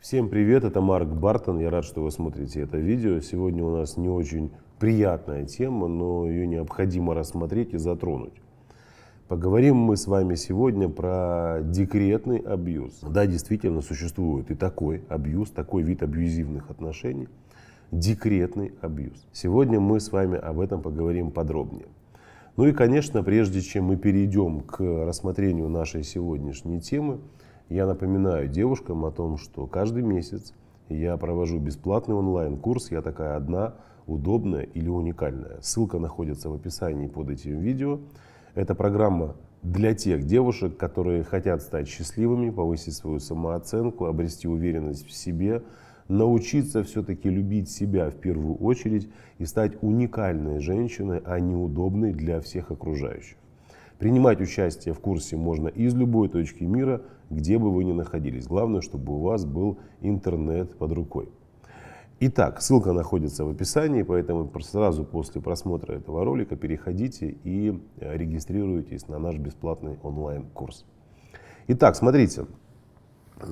Всем привет, это Марк Бартон. Я рад, что вы смотрите это видео. Сегодня у нас не очень приятная тема, но ее необходимо рассмотреть и затронуть. Поговорим мы с вами сегодня про декретный абьюз. Да, действительно существует и такой абьюз, такой вид абьюзивных отношений. Декретный абьюз. Сегодня мы с вами об этом поговорим подробнее. Ну и, конечно, прежде чем мы перейдем к рассмотрению нашей сегодняшней темы, я напоминаю девушкам о том, что каждый месяц я провожу бесплатный онлайн-курс «Я такая одна», удобная или уникальная. Ссылка находится в описании под этим видео. Это программа для тех девушек, которые хотят стать счастливыми, повысить свою самооценку, обрести уверенность в себе, научиться все-таки любить себя в первую очередь и стать уникальной женщиной, а не удобной для всех окружающих. Принимать участие в курсе можно из любой точки мира, где бы вы ни находились. Главное, чтобы у вас был интернет под рукой. Итак, ссылка находится в описании, поэтому сразу после просмотра этого ролика переходите и э, регистрируйтесь на наш бесплатный онлайн-курс. Итак, смотрите,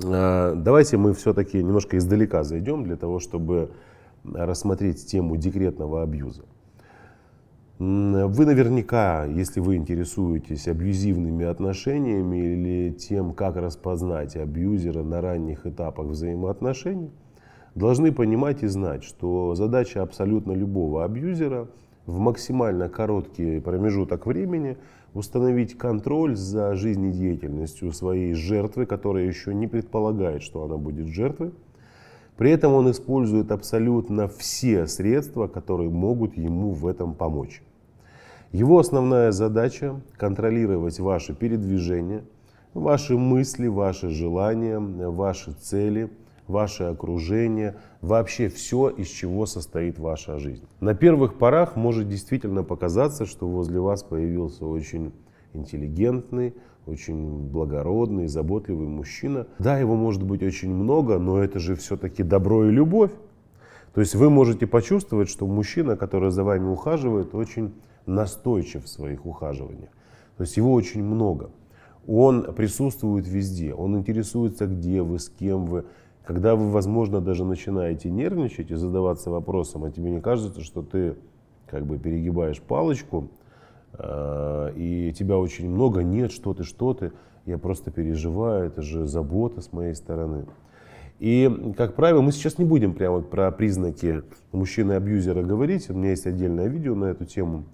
э, давайте мы все-таки немножко издалека зайдем для того, чтобы э, рассмотреть тему декретного абьюза. Вы наверняка, если вы интересуетесь абьюзивными отношениями или тем, как распознать абьюзера на ранних этапах взаимоотношений, должны понимать и знать, что задача абсолютно любого абьюзера в максимально короткий промежуток времени установить контроль за жизнедеятельностью своей жертвы, которая еще не предполагает, что она будет жертвой. При этом он использует абсолютно все средства, которые могут ему в этом помочь. Его основная задача – контролировать ваше передвижение, ваши мысли, ваши желания, ваши цели, ваше окружение, вообще все, из чего состоит ваша жизнь. На первых порах может действительно показаться, что возле вас появился очень интеллигентный, очень благородный, заботливый мужчина. Да, его может быть очень много, но это же все-таки добро и любовь. То есть вы можете почувствовать, что мужчина, который за вами ухаживает, очень настойчив в своих ухаживаниях. То есть его очень много. Он присутствует везде, он интересуется, где вы, с кем вы. Когда вы, возможно, даже начинаете нервничать и задаваться вопросом, а тебе не кажется, что ты как бы перегибаешь палочку, э, и тебя очень много, нет, что ты, что ты, я просто переживаю, это же забота с моей стороны. И, как правило, мы сейчас не будем прямо про признаки мужчины-абьюзера говорить, у меня есть отдельное видео на эту тему,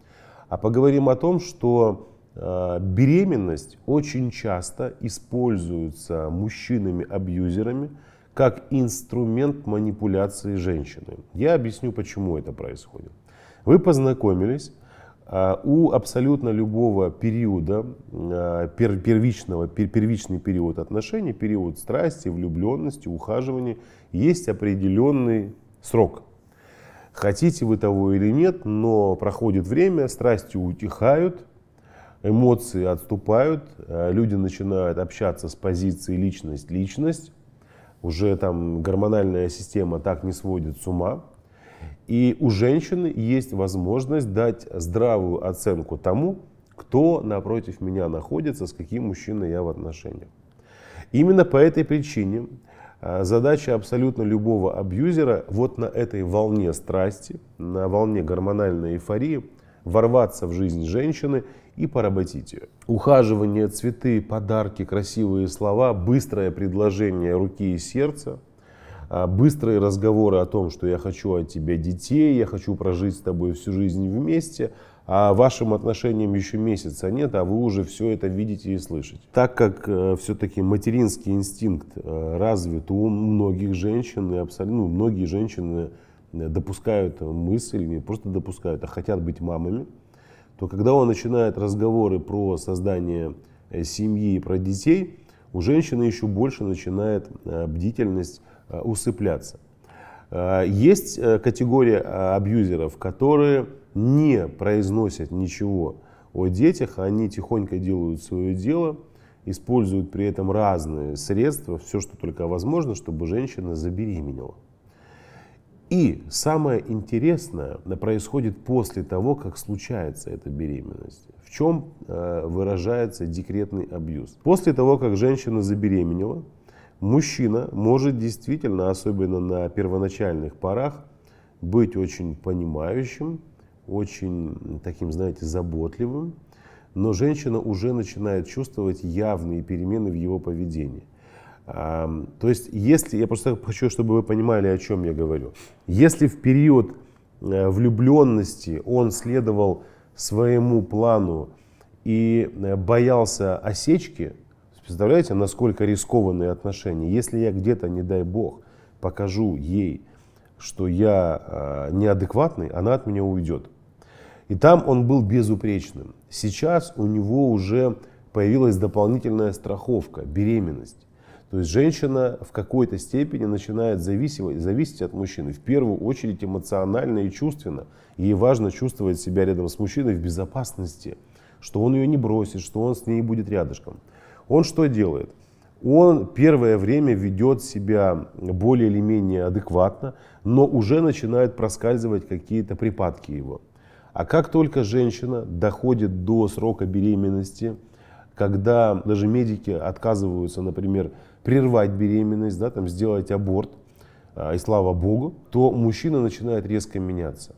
а поговорим о том, что э, беременность очень часто используется мужчинами-абьюзерами как инструмент манипуляции женщины. Я объясню, почему это происходит. Вы познакомились, э, у абсолютно любого периода, э, первичного, первичный период отношений, период страсти, влюбленности, ухаживания, есть определенный срок – Хотите вы того или нет, но проходит время, страсти утихают, эмоции отступают, э, люди начинают общаться с позиции личность-личность, уже там гормональная система так не сводит с ума. И у женщины есть возможность дать здравую оценку тому, кто напротив меня находится, с каким мужчиной я в отношениях. Именно по этой причине Э, задача абсолютно любого абьюзера вот на этой волне страсти, на волне гормональной эйфории ворваться в жизнь женщины и поработить ее. Ухаживание, цветы, подарки, красивые слова, быстрое предложение руки и сердца, э, быстрые разговоры о том, что я хочу от тебя детей, я хочу прожить с тобой всю жизнь вместе – а вашим отношениям еще месяца нет, а вы уже все это видите и слышите. Так как э, все-таки материнский инстинкт э, развит у многих женщин, и абсолютно ну, многие женщины э, допускают мысль, не просто допускают, а хотят быть мамами, то когда он начинает разговоры про создание э, семьи и про детей, у женщины еще больше начинает э, бдительность усыпляться. Есть категория абьюзеров, которые не произносят ничего о детях, они тихонько делают свое дело, используют при этом разные средства, все, что только возможно, чтобы женщина забеременела. И самое интересное происходит после того, как случается эта беременность. В чем э, выражается декретный абьюз? После того, как женщина забеременела, мужчина может действительно, особенно на первоначальных порах, быть очень понимающим, очень таким, знаете, заботливым, но женщина уже начинает чувствовать явные перемены в его поведении. То есть, если, я просто хочу, чтобы вы понимали, о чем я говорю. Если в период э, влюбленности он следовал своему плану и э, боялся осечки, представляете, насколько рискованные отношения, если я где-то, не дай бог, покажу ей, что я э, неадекватный, она от меня уйдет. И там он был безупречным. Сейчас у него уже появилась дополнительная страховка, беременность. То есть женщина в какой-то степени начинает зависеть, зависеть от мужчины, в первую очередь эмоционально и чувственно. Ей важно чувствовать себя рядом с мужчиной в безопасности, что он ее не бросит, что он с ней будет рядышком. Он что делает? Он первое время ведет себя более или менее адекватно, но уже начинают проскальзывать какие-то припадки его. А как только женщина доходит до срока беременности, когда даже медики отказываются, например, прервать беременность, да, там, сделать аборт, а, и слава богу, то мужчина начинает резко меняться.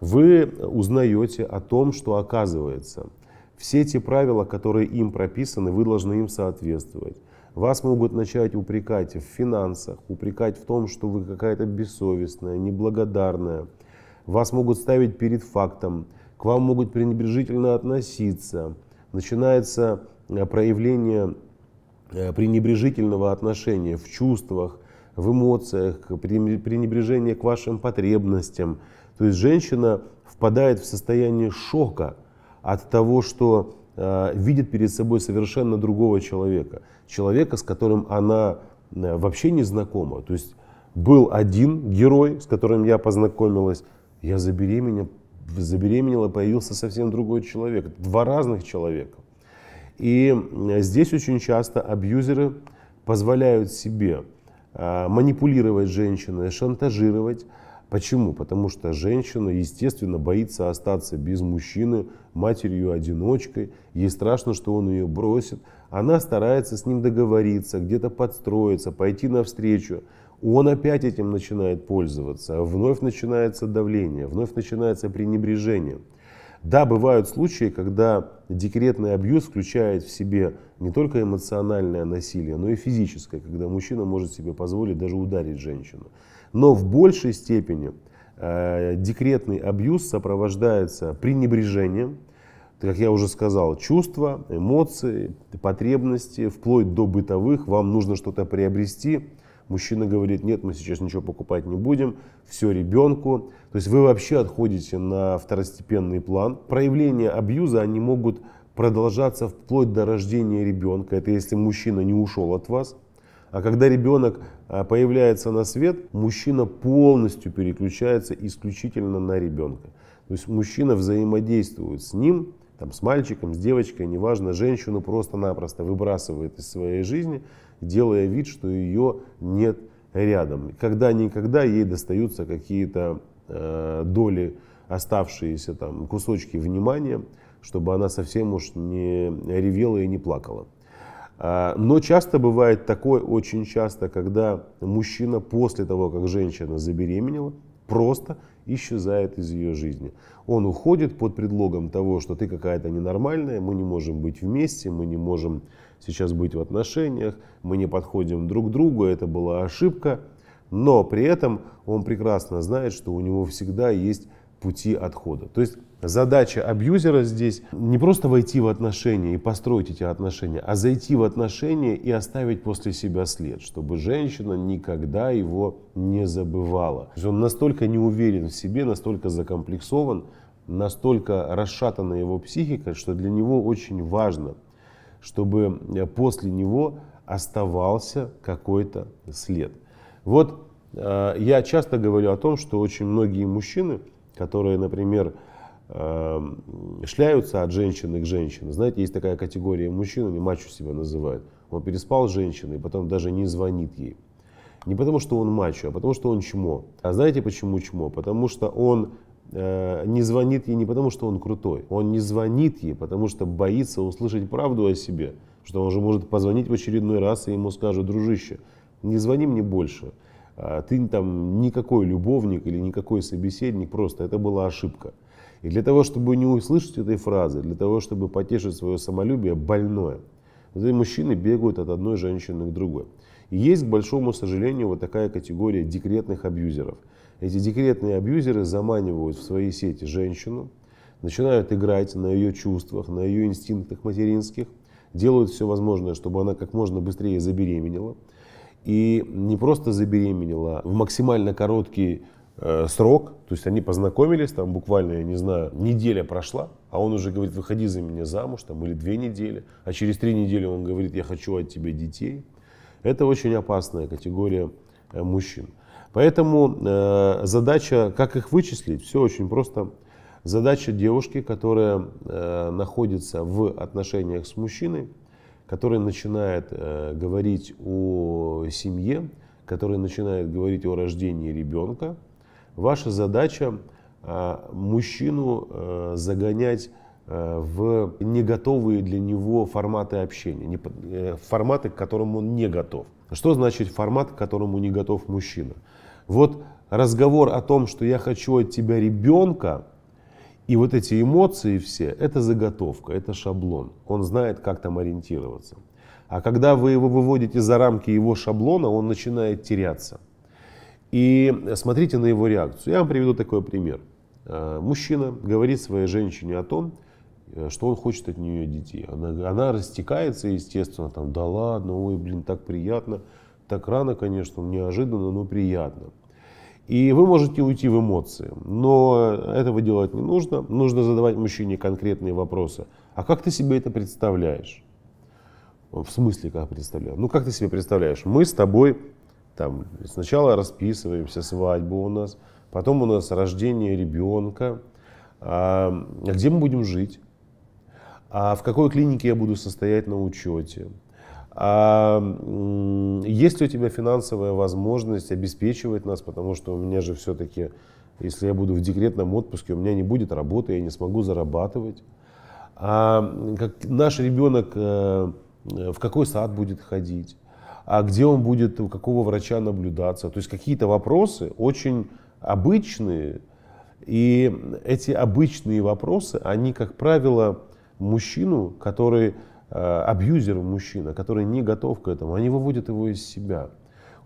Вы узнаете о том, что оказывается, все те правила, которые им прописаны, вы должны им соответствовать. Вас могут начать упрекать в финансах, упрекать в том, что вы какая-то бессовестная, неблагодарная – вас могут ставить перед фактом, к вам могут пренебрежительно относиться. Начинается э, проявление э, пренебрежительного отношения в чувствах, в эмоциях, пренебрежение к вашим потребностям. То есть женщина впадает в состояние шока от того, что э, видит перед собой совершенно другого человека. Человека, с которым она э, вообще не знакома. То есть был один герой, с которым я познакомилась, я забеременела, забеременела, появился совсем другой человек. Два разных человека. И э, здесь очень часто абьюзеры позволяют себе э, манипулировать женщиной, шантажировать. Почему? Потому что женщина, естественно, боится остаться без мужчины, матерью-одиночкой. Ей страшно, что он ее бросит. Она старается с ним договориться, где-то подстроиться, пойти навстречу он опять этим начинает пользоваться, вновь начинается давление, вновь начинается пренебрежение. Да, бывают случаи, когда декретный абьюз включает в себе не только эмоциональное насилие, но и физическое, когда мужчина может себе позволить даже ударить женщину. Но в большей степени э, декретный абьюз сопровождается пренебрежением, как я уже сказал, чувства, эмоции, потребности, вплоть до бытовых, вам нужно что-то приобрести – Мужчина говорит, нет, мы сейчас ничего покупать не будем, все ребенку. То есть вы вообще отходите на второстепенный план. Проявления абьюза, они могут продолжаться вплоть до рождения ребенка. Это если мужчина не ушел от вас. А когда ребенок а, появляется на свет, мужчина полностью переключается исключительно на ребенка. То есть мужчина взаимодействует с ним там, с мальчиком, с девочкой, неважно, женщину просто-напросто выбрасывает из своей жизни, делая вид, что ее нет рядом. Когда-никогда ей достаются какие-то э, доли, оставшиеся там кусочки внимания, чтобы она совсем уж не ревела и не плакала. А, но часто бывает такое, очень часто, когда мужчина после того, как женщина забеременела, просто исчезает из ее жизни. Он уходит под предлогом того, что ты какая-то ненормальная, мы не можем быть вместе, мы не можем сейчас быть в отношениях, мы не подходим друг к другу, это была ошибка. Но при этом он прекрасно знает, что у него всегда есть пути отхода. То есть Задача абьюзера здесь не просто войти в отношения и построить эти отношения, а зайти в отношения и оставить после себя след, чтобы женщина никогда его не забывала. То есть он настолько не уверен в себе, настолько закомплексован, настолько расшатана его психика, что для него очень важно, чтобы э, после него оставался какой-то след. Вот э, я часто говорю о том, что очень многие мужчины, которые, например, Эм, шляются от женщины к женщине. Знаете, есть такая категория мужчин, они мачо себя называют. Он переспал с женщиной, потом даже не звонит ей. Не потому, что он мачо, а потому, что он чмо. А знаете, почему чмо? Потому что он э, не звонит ей не потому, что он крутой. Он не звонит ей, потому что боится услышать правду о себе. Что он же может позвонить в очередной раз, и ему скажут, дружище, не звони мне больше. А ты там никакой любовник или никакой собеседник, просто это была ошибка. И для того, чтобы не услышать этой фразы, для того, чтобы потешить свое самолюбие больное, эти мужчины бегают от одной женщины к другой. И есть, к большому сожалению, вот такая категория декретных абьюзеров. Эти декретные абьюзеры заманивают в свои сети женщину, начинают играть на ее чувствах, на ее инстинктах материнских, делают все возможное, чтобы она как можно быстрее забеременела. И не просто забеременела а в максимально короткий Э, срок, то есть они познакомились, там буквально, я не знаю, неделя прошла, а он уже говорит, выходи за меня замуж, там, или две недели, а через три недели он говорит, я хочу от тебя детей. Это очень опасная категория э, мужчин. Поэтому э, задача, как их вычислить, все очень просто. Задача девушки, которая э, находится в отношениях с мужчиной, который начинает э, говорить о семье, который начинает говорить о рождении ребенка, Ваша задача э, мужчину э, загонять э, в не готовые для него форматы общения, форматы, к которым он не готов. Что значит формат, к которому не готов мужчина? Вот разговор о том, что я хочу от тебя ребенка, и вот эти эмоции все, это заготовка, это шаблон. Он знает, как там ориентироваться. А когда вы его выводите за рамки его шаблона, он начинает теряться. И смотрите на его реакцию. Я вам приведу такой пример. Э, мужчина говорит своей женщине о том, э, что он хочет от нее детей. Она, она растекается, естественно, там, да ладно, ой, блин, так приятно. Так рано, конечно, неожиданно, но приятно. И вы можете уйти в эмоции, но этого делать не нужно. Нужно задавать мужчине конкретные вопросы. А как ты себе это представляешь? В смысле, как представляю? Ну, как ты себе представляешь? Мы с тобой там сначала расписываемся, свадьбу у нас, потом у нас рождение ребенка, а, а, где мы будем жить, а в какой клинике я буду состоять на учете, а есть ли у тебя финансовая возможность обеспечивать нас, потому что у меня же все-таки, если я буду в декретном отпуске, у меня не будет работы, я не смогу зарабатывать. А как наш ребенок э, э, в какой сад будет ходить? а где он будет, у какого врача наблюдаться. То есть какие-то вопросы очень обычные, и эти обычные вопросы, они, как правило, мужчину, который э, абьюзер мужчина, который не готов к этому, они выводят его из себя.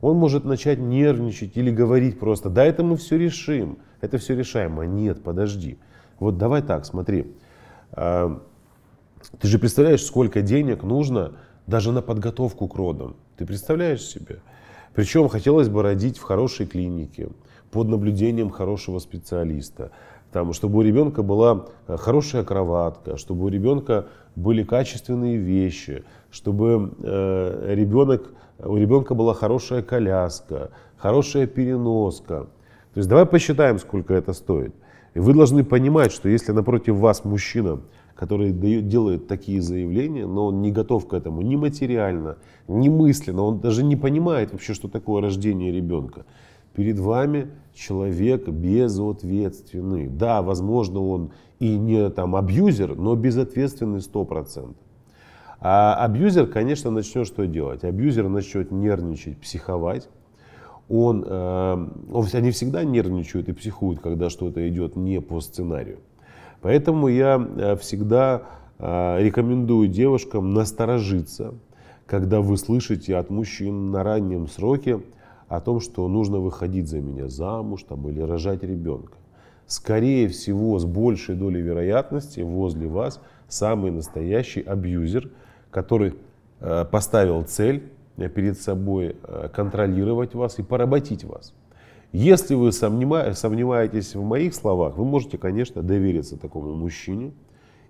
Он может начать нервничать или говорить просто, да, это мы все решим, это все решаемо. А нет, подожди. Вот давай так, смотри. Э, ты же представляешь, сколько денег нужно даже на подготовку к родам. Ты представляешь себе? Причем хотелось бы родить в хорошей клинике, под наблюдением хорошего специалиста, там, чтобы у ребенка была э, хорошая кроватка, чтобы у ребенка были качественные вещи, чтобы э, ребенок, у ребенка была хорошая коляска, хорошая переноска. То есть давай посчитаем, сколько это стоит. И вы должны понимать, что если напротив вас мужчина который дает, делает такие заявления, но он не готов к этому ни материально, ни мысленно, он даже не понимает вообще, что такое рождение ребенка. Перед вами человек безответственный. Да, возможно, он и не там абьюзер, но безответственный 100%. А абьюзер, конечно, начнет что делать? Абьюзер начнет нервничать, психовать. Он, э, он, они всегда нервничают и психуют, когда что-то идет не по сценарию. Поэтому я э, всегда э, рекомендую девушкам насторожиться, когда вы слышите от мужчин на раннем сроке о том, что нужно выходить за меня замуж там, или рожать ребенка. Скорее всего, с большей долей вероятности возле вас самый настоящий абьюзер, который э, поставил цель перед собой контролировать вас и поработить вас. Если вы сомневаетесь в моих словах, вы можете, конечно, довериться такому мужчине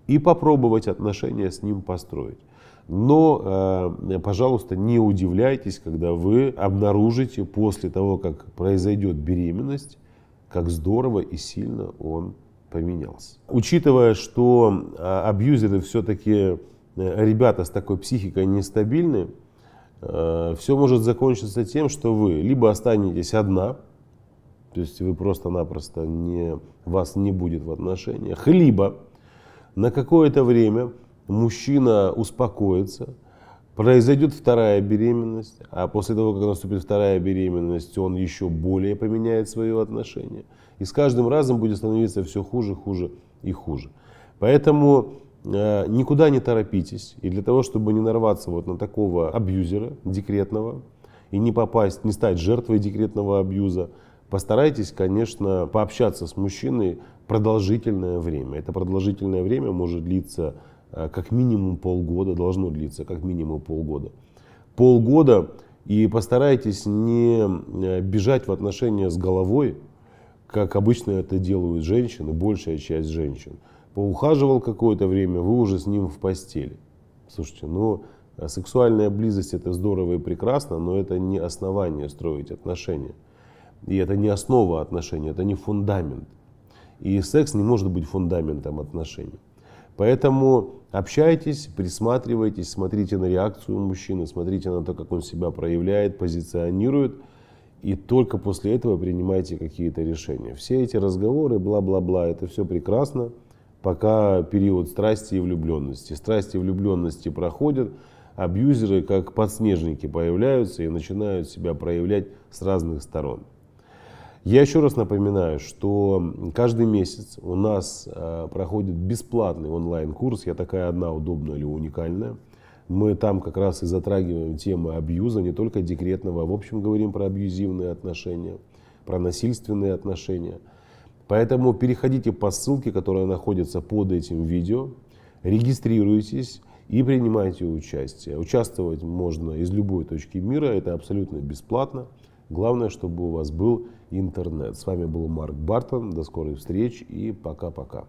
и попробовать отношения с ним построить. Но, э, пожалуйста, не удивляйтесь, когда вы обнаружите после того, как произойдет беременность, как здорово и сильно он поменялся. Учитывая, что э, абьюзеры все-таки э, ребята с такой психикой нестабильны, все может закончиться тем, что вы либо останетесь одна, то есть вы просто-напросто не, вас не будет в отношениях. Либо на какое-то время мужчина успокоится, произойдет вторая беременность, а после того, как наступит вторая беременность, он еще более поменяет свое отношение. И с каждым разом будет становиться все хуже, хуже и хуже. Поэтому э, никуда не торопитесь. И для того, чтобы не нарваться вот на такого абьюзера декретного и не попасть, не стать жертвой декретного абьюза, постарайтесь, конечно, пообщаться с мужчиной продолжительное время. Это продолжительное время может длиться э, как минимум полгода, должно длиться как минимум полгода. Полгода и постарайтесь не э, бежать в отношения с головой, как обычно это делают женщины, большая часть женщин. Поухаживал какое-то время, вы уже с ним в постели. Слушайте, ну э, сексуальная близость это здорово и прекрасно, но это не основание строить отношения. И это не основа отношений, это не фундамент. И секс не может быть фундаментом отношений. Поэтому общайтесь, присматривайтесь, смотрите на реакцию мужчины, смотрите на то, как он себя проявляет, позиционирует. И только после этого принимайте какие-то решения. Все эти разговоры, бла-бла-бла, это все прекрасно, пока период страсти и влюбленности. Страсти и влюбленности проходят, абьюзеры как подснежники появляются и начинают себя проявлять с разных сторон. Я еще раз напоминаю, что каждый месяц у нас э, проходит бесплатный онлайн-курс «Я такая одна, удобная или уникальная». Мы там как раз и затрагиваем темы абьюза, не только декретного, а в общем говорим про абьюзивные отношения, про насильственные отношения. Поэтому переходите по ссылке, которая находится под этим видео, регистрируйтесь и принимайте участие. Участвовать можно из любой точки мира, это абсолютно бесплатно. Главное, чтобы у вас был интернет. С вами был Марк Бартон. До скорой встречи и пока-пока.